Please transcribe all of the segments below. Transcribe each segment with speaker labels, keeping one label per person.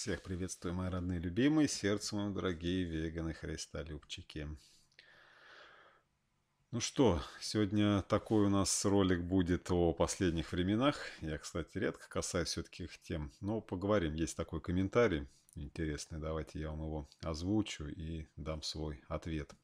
Speaker 1: Всех приветствую, мои родные любимые, сердце моим дорогие веганы любчики. Ну что, сегодня такой у нас ролик будет о последних временах. Я, кстати, редко касаюсь все-таки их тем, но поговорим. Есть такой комментарий интересный, давайте я вам его озвучу и дам свой ответ –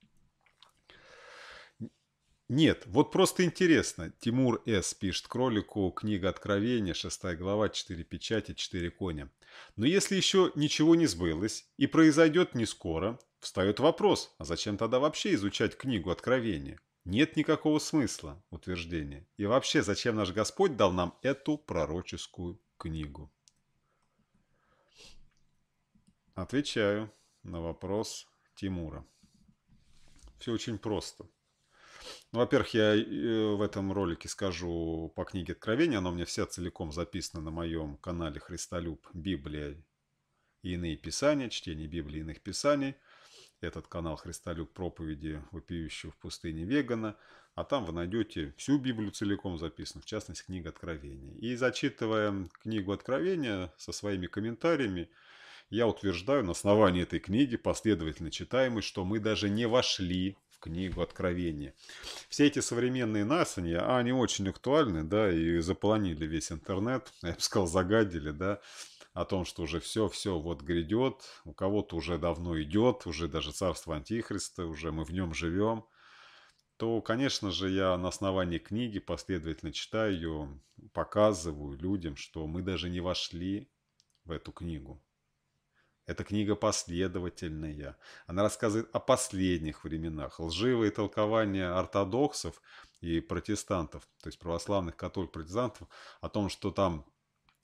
Speaker 1: нет, вот просто интересно. Тимур С. пишет кролику «Книга Откровения», 6 глава, 4 печати, 4 коня. Но если еще ничего не сбылось и произойдет не скоро, встает вопрос, а зачем тогда вообще изучать книгу Откровения? Нет никакого смысла утверждение. И вообще, зачем наш Господь дал нам эту пророческую книгу? Отвечаю на вопрос Тимура. Все очень просто. Ну, во-первых, я э, в этом ролике скажу по книге Откровения. Она у меня вся целиком записана на моем канале «Христолюб. Библия и иные писания», чтение Библии и иных писаний. Этот канал «Христолюб. Проповеди, вопиющего в пустыне Вегана». А там вы найдете всю Библию целиком записанную, в частности, книга Откровения. И зачитывая книгу Откровения со своими комментариями, я утверждаю на основании этой книги, последовательно читаемой, что мы даже не вошли книгу Откровения. Все эти современные насания, а они очень актуальны, да, и заполонили весь интернет, я бы сказал, загадили, да, о том, что уже все, все вот грядет, у кого-то уже давно идет, уже даже царство Антихриста, уже мы в нем живем, то, конечно же, я на основании книги последовательно читаю ее, показываю людям, что мы даже не вошли в эту книгу. Эта книга последовательная. Она рассказывает о последних временах. Лживые толкования ортодоксов и протестантов, то есть православных католиков протестантов, о том, что там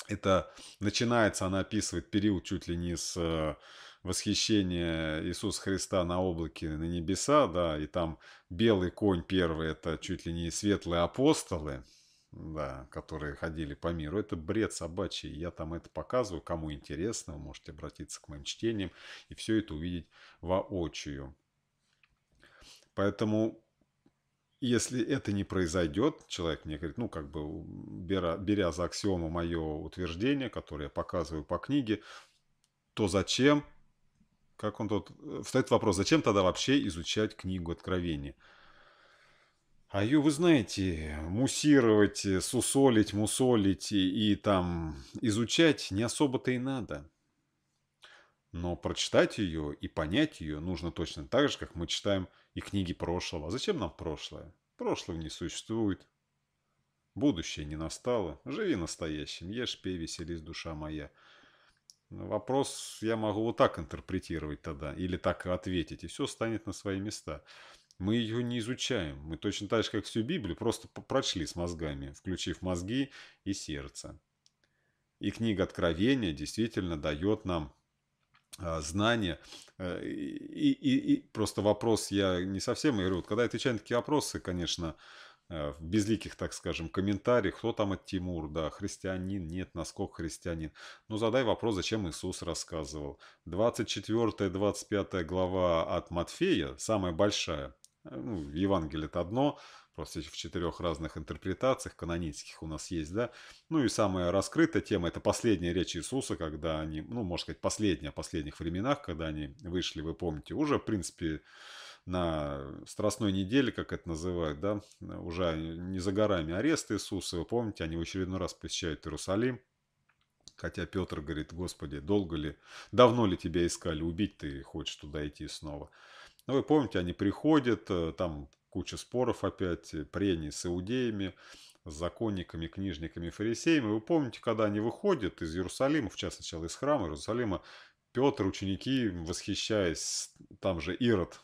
Speaker 1: это начинается, она описывает период чуть ли не с э, восхищения Иисуса Христа на облаке на небеса, да, и там белый конь первый, это чуть ли не светлые апостолы, да, которые ходили по миру. Это бред собачий. Я там это показываю. Кому интересно, вы можете обратиться к моим чтениям и все это увидеть воочию. Поэтому, если это не произойдет, человек мне говорит, ну, как бы, беря, беря за аксиому мое утверждение, которое я показываю по книге, то зачем, как он тут, э, встает вопрос, зачем тогда вообще изучать книгу Откровения? А ее, вы знаете, муссировать, э, сусолить, мусолить и, и там изучать не особо-то и надо. Но прочитать ее и понять ее нужно точно так же, как мы читаем и книги прошлого. А зачем нам прошлое? Прошлого не существует. Будущее не настало. Живи настоящим, ешь, пей, веселись, душа моя. Вопрос я могу вот так интерпретировать тогда, или так ответить, и все станет на свои места. Мы ее не изучаем. Мы точно так же, как всю Библию, просто прочли с мозгами, включив мозги и сердце. И книга Откровения действительно дает нам а, знания. Э, и, и, и просто вопрос, я не совсем я говорю, вот когда я отвечаю на такие вопросы, конечно, э, в безликих, так скажем, комментариях, кто там от Тимур, да, христианин, нет, насколько христианин. Ну, задай вопрос, зачем Иисус рассказывал. 24-25 глава от Матфея, самая большая, Э, ну, Евангелие это одно, просто в четырех разных интерпретациях канонических у нас есть, да. Ну и самая раскрытая тема – это последняя речь Иисуса, когда они, ну, можно сказать, последняя, о последних временах, когда они вышли, вы помните, уже, в принципе, на страстной неделе, как это называют, да, уже не за горами арест Иисуса, вы помните, они в очередной раз посещают Иерусалим, Хотя Петр говорит, Господи, долго ли, давно ли тебя искали, убить ты хочешь туда идти снова. Ну вы помните, они приходят, э, там куча споров опять, э, прений с иудеями, с законниками, книжниками, фарисеями. Вы помните, когда они выходят из Иерусалима, в частности, сначала из храма Иерусалима, Петр, ученики, восхищаясь, там же Ирод,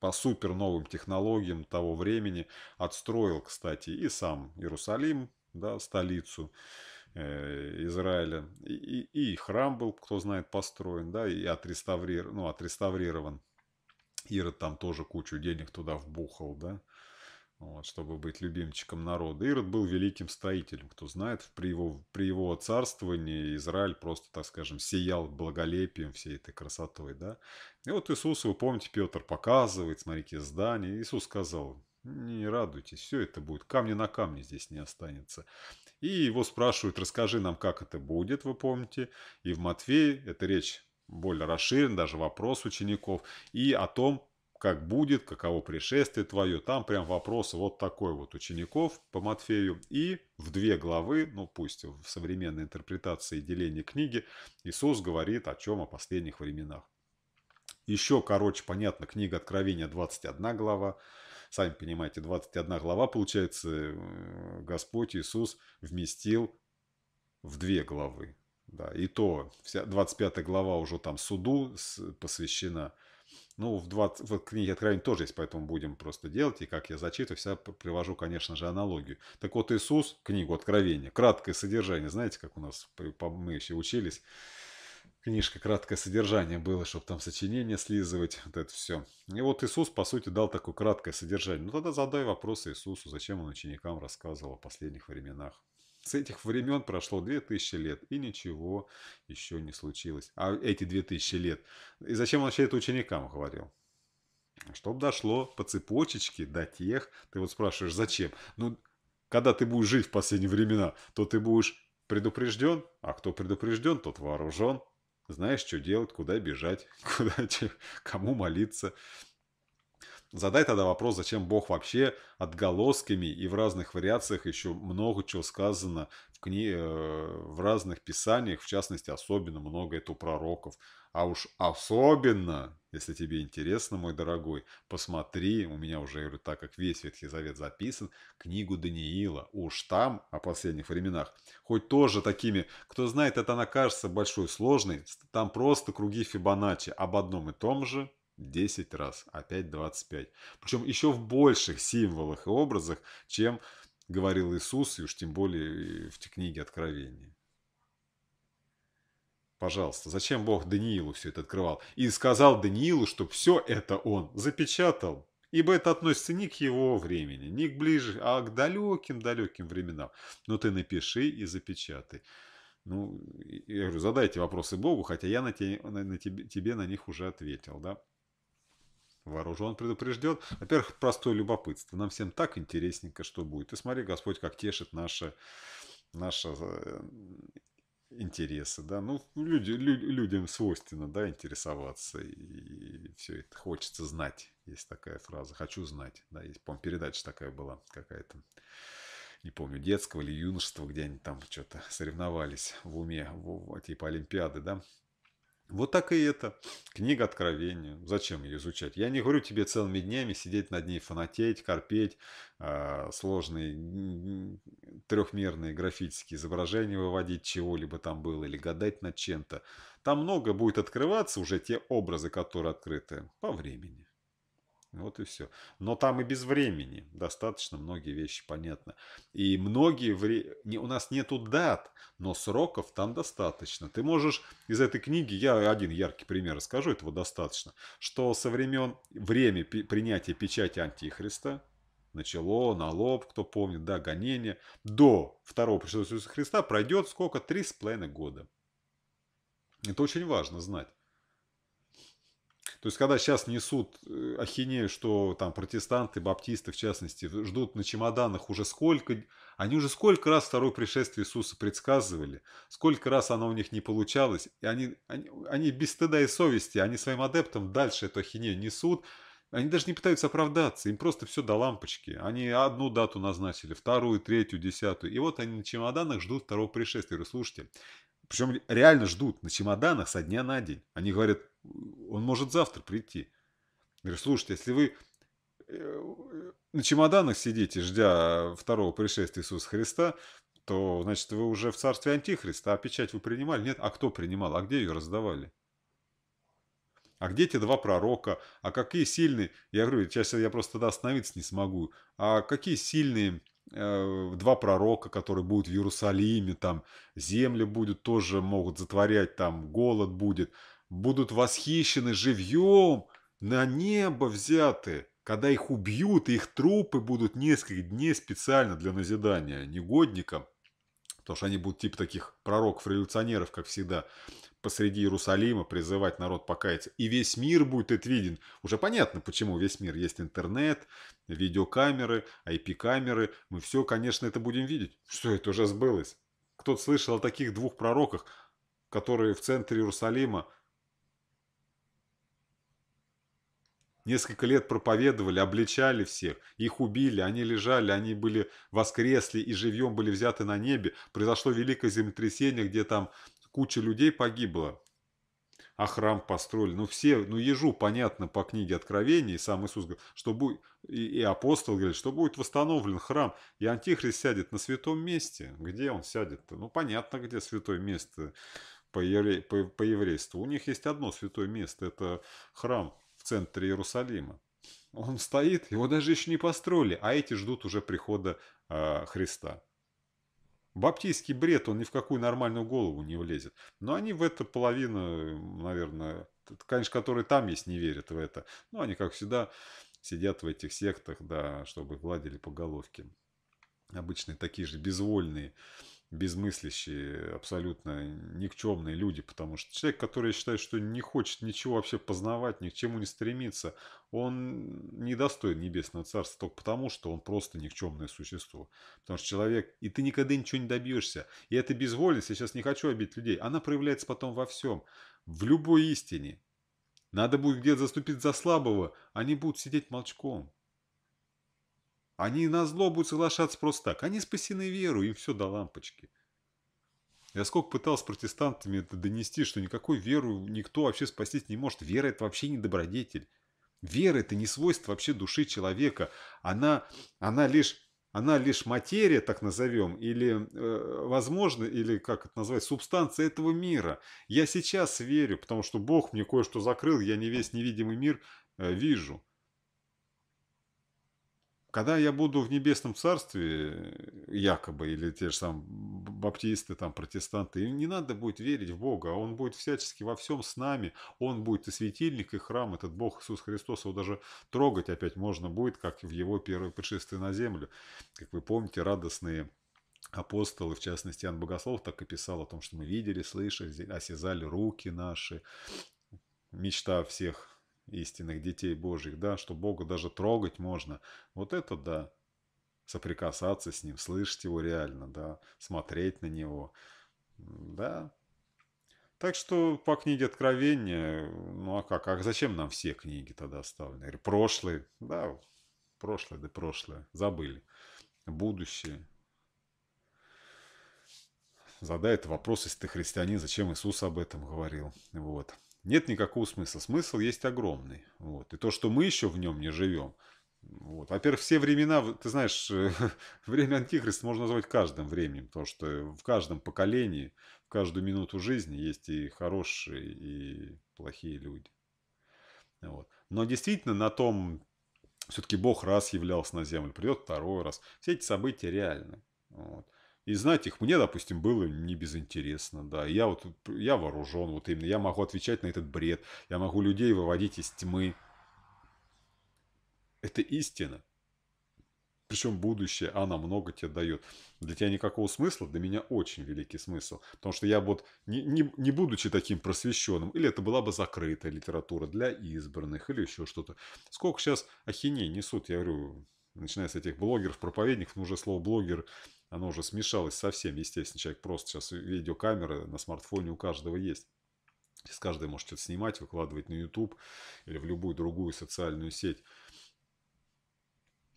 Speaker 1: по супер новым технологиям того времени, отстроил, кстати, и сам Иерусалим, да, столицу э, Израиля. И, и, и храм был, кто знает, построен, да, и отреставрирован, ну, отреставрирован Ирод там тоже кучу денег туда вбухал, да, вот, чтобы быть любимчиком народа. Ирод был великим строителем, кто знает. При его, при его царствовании Израиль просто, так скажем, сиял благолепием всей этой красотой, да. И вот Иисус, вы помните, Петр показывает, смотрите, здание. Иисус сказал, не радуйтесь, все это будет, камни на камне здесь не останется. И его спрашивают, расскажи нам, как это будет, вы помните. И в Матфея, это речь более расширен даже вопрос учеников, и о том, как будет, каково пришествие твое. Там прям вопрос вот такой вот учеников по Матфею. И в две главы, ну пусть в современной интерпретации деления книги, Иисус говорит о чем? О последних временах. Еще, короче, понятно, книга Откровения 21 глава. Сами понимаете, 21 глава, получается, э, Господь Иисус вместил в две главы. Да, и то вся 25 глава уже там суду посвящена. Ну, в, 20, в книге Откровения тоже есть, поэтому будем просто делать. И как я зачитываю, вся привожу, конечно же, аналогию. Так вот, Иисус, книгу Откровения, краткое содержание, знаете, как у нас, мы еще учились, книжка «Краткое содержание» было, чтобы там сочинение слизывать, вот это все. И вот Иисус, по сути, дал такое краткое содержание. Ну, тогда задай вопрос Иисусу, зачем он ученикам рассказывал о последних временах. С этих времен прошло 2000 лет, и ничего еще не случилось. А эти 2000 лет, и зачем он вообще это ученикам говорил? Чтобы дошло по цепочечке до тех, ты вот спрашиваешь, зачем? Ну, когда ты будешь жить в последние времена, то ты будешь предупрежден, а кто предупрежден, тот вооружен. Знаешь, что делать, куда бежать, куда, кому молиться. Задай тогда вопрос, зачем Бог вообще отголосками и в разных вариациях еще много чего сказано в, кни... Э, в разных писаниях, в частности, особенно много это у пророков. А уж особенно, если тебе интересно, мой дорогой, посмотри, у меня уже, я говорю, так как весь Ветхий Завет записан, книгу Даниила. Уж там, о последних временах, хоть тоже такими, кто знает, это она кажется большой, сложной, там просто круги Фибоначчи об одном и том же, 10 раз, опять 25. Причем еще в больших символах и образах, чем говорил Иисус, и уж тем более в книге Откровения. Пожалуйста, зачем Бог Даниилу все это открывал? И сказал Даниилу, что все это он запечатал, ибо это относится не к его времени, не к ближе, а к далеким-далеким временам. Но ну, ты напиши и запечатай. Ну, я говорю, задайте вопросы Богу, хотя я на, те, на, на тебе, тебе на них уже ответил, да вооружен, предупрежден. Во-первых, простое любопытство. Нам всем так интересненько, что будет. И смотри, Господь, как тешит наши, наши э, интересы, да, ну, люди, лю людям свойственно, да, интересоваться, и все это хочется знать, есть такая фраза, хочу знать, да, есть, по-моему, передача такая была какая-то, не помню, детского или юношества, где они там что-то соревновались в уме, в, типа Олимпиады, да, вот так и это. Книга Откровения. Зачем ее изучать? Я не говорю тебе целыми днями сидеть над ней, фанатеть, корпеть, а, сложные трехмерные графические изображения выводить, чего-либо там было, или гадать над чем-то. Там много будет открываться уже те образы, которые открыты по времени. Вот и все. Но там и без времени достаточно многие вещи понятны. И многие... Вре... Не, у нас нету дат, но сроков там достаточно. Ты можешь из этой книги... Я один яркий пример расскажу, этого достаточно. Что со времен... Время принятия печати Антихриста начало, налоб, кто помнит, да, гонение, до второго пришествия Христа пройдет сколько? Три с половиной года. Это очень важно знать. То есть, когда сейчас несут э, ахинею, что там протестанты, баптисты, в частности, ждут на чемоданах уже сколько... Они уже сколько раз второе пришествие Иисуса предсказывали, сколько раз оно у них не получалось, и они, они, они без стыда и совести, они своим адептам дальше эту ахинею несут, они даже не пытаются оправдаться, им просто все до лампочки. Они одну дату назначили, вторую, третью, десятую. И вот они на чемоданах ждут второго пришествия. Говорю, слушайте, причем реально ждут на чемоданах со дня на день. Они говорят, он может завтра прийти. Я говорю, слушайте, если вы э, на чемоданах сидите, ждя второго пришествия Иисуса Христа, то, значит, вы уже в царстве Антихриста, а печать вы принимали? Нет, а кто принимал, а где ее раздавали? А где те два пророка? А какие сильные, я говорю, сейчас я просто тогда остановиться не смогу, а какие сильные Э, два пророка, которые будут в Иерусалиме, там земли будут тоже могут затворять, там голод будет, будут восхищены живьем, на небо взяты, когда их убьют, их трупы будут несколько дней специально для назидания негодникам, потому что они будут типа таких пророков-революционеров, как всегда, посреди Иерусалима призывать народ покаяться. И весь мир будет это виден. Уже понятно, почему весь мир. Есть интернет, видеокамеры, IP-камеры. Мы все, конечно, это будем видеть. Что это уже сбылось? Кто-то слышал о таких двух пророках, которые в центре Иерусалима несколько лет проповедовали, обличали всех, их убили, они лежали, они были воскресли и живьем были взяты на небе. Произошло великое землетрясение, где там куча людей погибла, а храм построили. Ну, все, ну, ежу понятно по книге Откровений, и сам Иисус говорит, что будет, и, и апостол говорит, что будет восстановлен храм, и Антихрист сядет на святом месте. Где он сядет-то? Ну, понятно, где святое место по, евре, по, по еврейству. У них есть одно святое место, это храм в центре Иерусалима. Он стоит, его даже еще не построили, а эти ждут уже прихода э, Христа. Баптистский бред, он ни в какую нормальную голову не влезет. Но они в эту половину, наверное, конечно, которые там есть, не верят в это. Но они, как всегда, сидят в этих сектах, да, чтобы гладили по головке. Обычные такие же безвольные безмыслящие, абсолютно никчемные люди, потому что человек, который считает, что не хочет ничего вообще познавать, ни к чему не стремится, он не достоин Небесного Царства только потому, что он просто никчемное существо. Потому что человек, и ты никогда ничего не добьешься. И эта безвольность, я сейчас не хочу обидеть людей, она проявляется потом во всем, в любой истине. Надо будет где-то заступить за слабого, они будут сидеть молчком. Они на злобу соглашаться просто так. Они спасены веру, им все до лампочки. Я сколько пытался протестантами это донести, что никакой веру никто вообще спастись не может. Вера – это вообще не добродетель. Вера – это не свойство вообще души человека. Она, она лишь она лишь материя, так назовем, или, э, возможно, или, как это назвать, субстанция этого мира. Я сейчас верю, потому что Бог мне кое-что закрыл, я не весь невидимый мир э, вижу когда я буду в небесном царстве, якобы, или те же там баптисты, там, протестанты, им не надо будет верить в Бога, а Он будет всячески во всем с нами, Он будет и светильник, и храм, этот Бог Иисус Христос, его даже трогать опять можно будет, как в его первое пришествие на землю. Как вы помните, радостные апостолы, в частности, Иоанн Богослов так и писал о том, что мы видели, слышали, осязали руки наши, мечта всех истинных детей Божьих, да, что Бога даже трогать можно. Вот это да. Соприкасаться с Ним, слышать Его реально, да, смотреть на Него, да. Так что по книге Откровения, ну а как, а зачем нам все книги тогда оставлены? Прошлые, да, прошлое, да прошлое, забыли. Будущее, задает вопрос, если ты христианин, зачем Иисус об этом говорил. Вот нет никакого смысла. Смысл есть огромный. Вот. И то, что мы еще в нем не живем. Во-первых, все времена, ты знаешь, время Антихриста можно назвать каждым временем, потому что в каждом поколении, в каждую минуту жизни есть и хорошие, и плохие люди. Вот. Но действительно на том, все-таки Бог раз являлся на землю, придет второй раз. Все эти события реальны. Вот. И знать их мне, допустим, было не безинтересно, да. Я вот, я вооружен, вот именно, я могу отвечать на этот бред, я могу людей выводить из тьмы. Это истина. Причем будущее, она много тебе дает. Для тебя никакого смысла, для меня очень великий смысл. Потому что я вот, не, не, не будучи таким просвещенным, или это была бы закрытая литература для избранных, или еще что-то. Сколько сейчас ахиней несут, я говорю, начиная с этих блогеров, проповедников, ну уже слово блогер оно уже смешалось со всем, естественно, человек просто сейчас видеокамеры на смартфоне у каждого есть. с каждой может что-то снимать, выкладывать на YouTube или в любую другую социальную сеть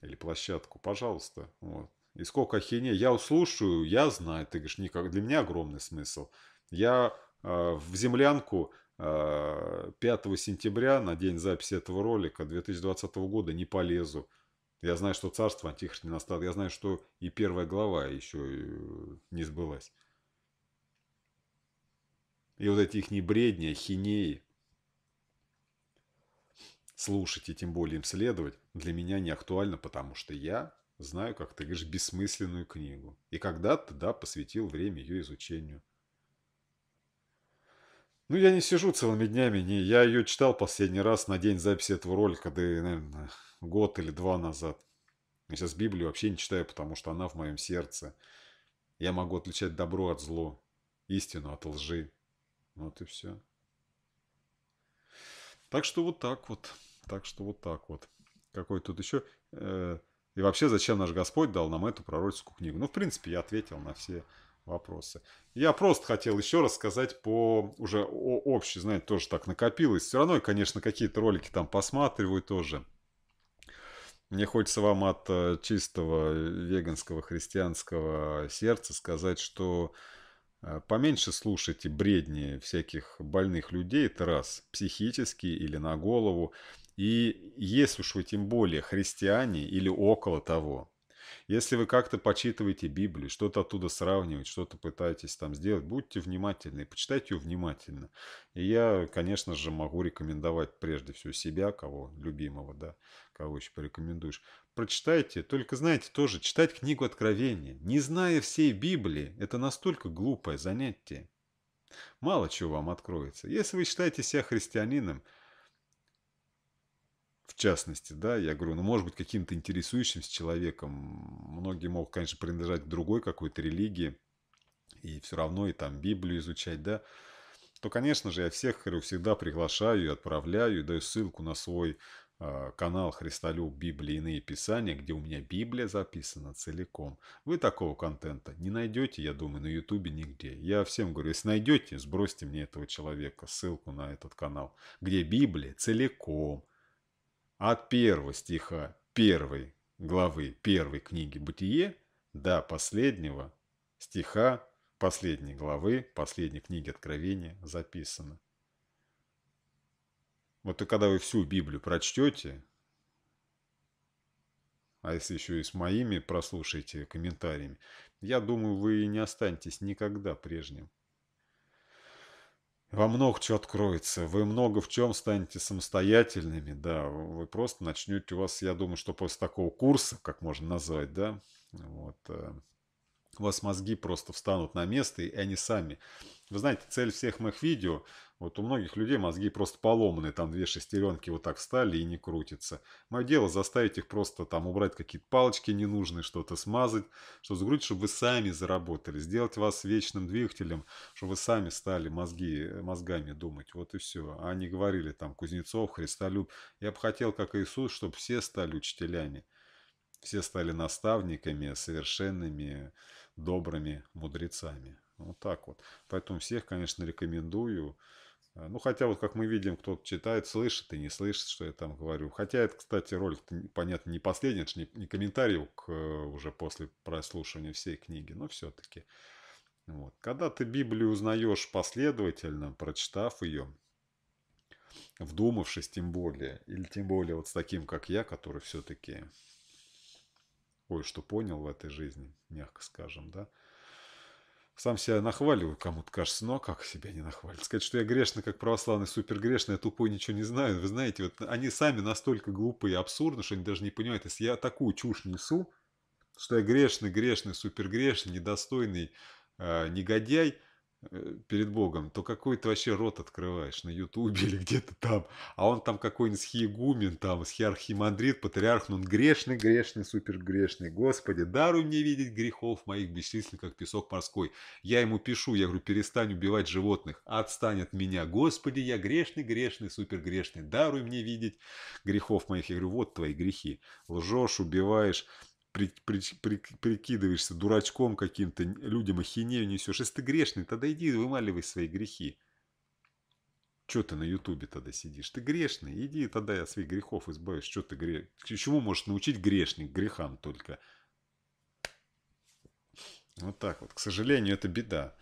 Speaker 1: или площадку. Пожалуйста. Вот. И сколько ахинея. Я услушаю, я знаю. Ты говоришь, никак. для меня огромный смысл. Я э, в землянку 5 э, сентября, на день записи этого ролика 2020 года, не полезу. Я знаю, что царство Антихрист не настало. Я знаю, что и первая глава еще э, не сбылась. И вот эти их небредни, ахинеи, слушать и тем более им следовать, для меня не актуально, потому что я знаю, как ты говоришь, бессмысленную книгу. И когда-то, да, посвятил время ее изучению – ну, я не сижу целыми днями, не... я ее читал последний раз на день записи этого ролика, да, наверное, год или два назад. Я сейчас Библию вообще не читаю, потому что она в моем сердце. Я могу отличать добро от зло, истину от лжи. Вот и все. Так что вот так вот. Так что вот так вот. Какой тут еще... Э, и вообще, зачем наш Господь дал нам эту пророческую книгу? Ну, в принципе, я ответил на все вопросы. Я просто хотел еще раз сказать по уже общей, знаете, тоже так накопилось. Все равно, конечно, какие-то ролики там посматриваю тоже. Мне хочется вам от э, чистого веганского христианского сердца сказать, что э, поменьше слушайте бредни всяких больных людей, это раз, психически или на голову. И если уж вы тем более христиане или около того, если вы как-то почитываете Библию, что-то оттуда сравнивать, что-то пытаетесь там сделать, будьте внимательны и почитайте ее внимательно. И я, конечно же, могу рекомендовать прежде всего себя, кого любимого, да, кого еще порекомендуешь. Прочитайте, только знаете тоже, читать книгу Откровения, не зная всей Библии, это настолько глупое занятие. Мало чего вам откроется. Если вы считаете себя христианином, в частности, да, я говорю, ну, может быть, каким-то интересующимся человеком, многие могут, конечно, принадлежать к другой какой-то религии, и все равно и там Библию изучать, да, то, конечно же, я всех, говорю, всегда приглашаю и отправляю, и даю ссылку на свой э, канал «Христолюб. Библии. Иные писания», где у меня Библия записана целиком. Вы такого контента не найдете, я думаю, на Ютубе нигде. Я всем говорю, если найдете, сбросьте мне этого человека, ссылку на этот канал, где Библия целиком – от первого стиха первой главы первой книги «Бытие» до последнего стиха последней главы, последней книги Откровения записано. Вот и когда вы всю Библию прочтете, а если еще и с моими прослушаете комментариями, я думаю, вы не останетесь никогда прежним. Во много чего откроется, вы много в чем станете самостоятельными, да, вы просто начнете, у вас, я думаю, что после такого курса, как можно назвать, да, вот, э, у вас мозги просто встанут на место, и они сами. Вы знаете, цель всех моих видео вот у многих людей мозги просто поломаны, там две шестеренки вот так встали и не крутятся. Мое дело заставить их просто там убрать какие-то палочки ненужные, что-то смазать, что сгрудить, чтобы вы сами заработали, сделать вас вечным двигателем, чтобы вы сами стали мозги, э, мозгами думать. Вот и все. А они говорили там Кузнецов, Христолюб. Я бы хотел, как Иисус, чтобы все стали учителями. Все стали наставниками, совершенными, добрыми мудрецами. Вот так вот. Поэтому всех, конечно, рекомендую. А, ну, хотя вот как мы видим, кто-то читает, слышит и не слышит, что я там говорю. Хотя это, кстати, ролик, понятно, не последний, это не, не комментарий к, э, уже после прослушивания всей книги, но все-таки. Вот. Когда ты Библию узнаешь последовательно, прочитав ее, вдумавшись тем более, или тем более вот с таким, как я, который все-таки кое-что понял в этой жизни, мягко скажем, да, сам себя нахваливаю, кому-то кажется, но ну, а как себя не нахвалить? Сказать, что я грешный, как православный, супергрешный, я тупой, ничего не знаю. Вы знаете, вот они сами настолько глупые и абсурдны, что они даже не понимают, если я такую чушь несу, что я грешный, грешный, супергрешный, недостойный э, негодяй – Э, перед Богом, то какой ты вообще рот открываешь на Ютубе или где-то там, а он там какой-нибудь схиегумен, там, схиархимандрит, патриарх, но ну он грешный, грешный, супер грешный. Господи, даруй мне видеть грехов моих бесчисленных, как песок морской. Я ему пишу, я говорю, перестань убивать животных, отстань от меня. Господи, я грешный, грешный, супер грешный, даруй мне видеть грехов моих. Я говорю, вот твои грехи, лжешь, убиваешь, при, при, при, прикидываешься дурачком каким-то, людям ахинею несешь. Если ты грешный, тогда иди вымаливай свои грехи. Че ты на ютубе тогда сидишь? Ты грешный, иди тогда я своих грехов избавишь. Че ты грех... Чему может научить грешник? Грехам только. Вот так вот. К сожалению, это беда.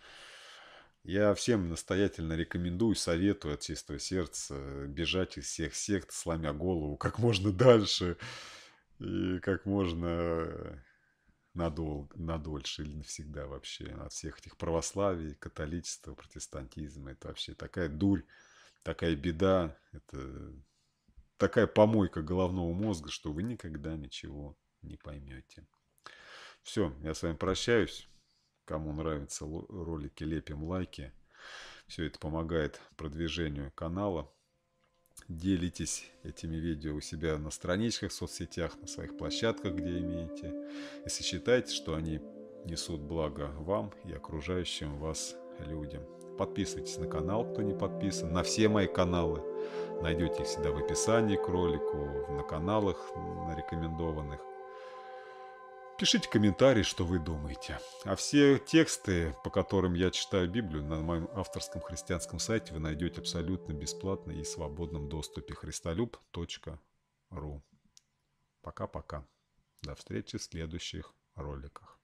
Speaker 1: Я всем настоятельно рекомендую, советую от чистого сердца бежать из всех сект, сломя голову как можно дальше. И как можно надолго, надольше или навсегда вообще от всех этих православий, католичества, протестантизма. Это вообще такая дурь, такая беда, это такая помойка головного мозга, что вы никогда ничего не поймете. Все, я с вами прощаюсь. Кому нравятся ролики, лепим лайки. Все это помогает продвижению канала делитесь этими видео у себя на страничках, в соцсетях, на своих площадках, где имеете. Если считаете, что они несут благо вам и окружающим вас людям. Подписывайтесь на канал, кто не подписан, на все мои каналы. Найдете их всегда в описании к ролику, на каналах на рекомендованных. Пишите комментарии, что вы думаете. А все тексты, по которым я читаю Библию, на моем авторском христианском сайте вы найдете абсолютно бесплатно и в свободном доступе христолюб.ру. Пока-пока. До встречи в следующих роликах.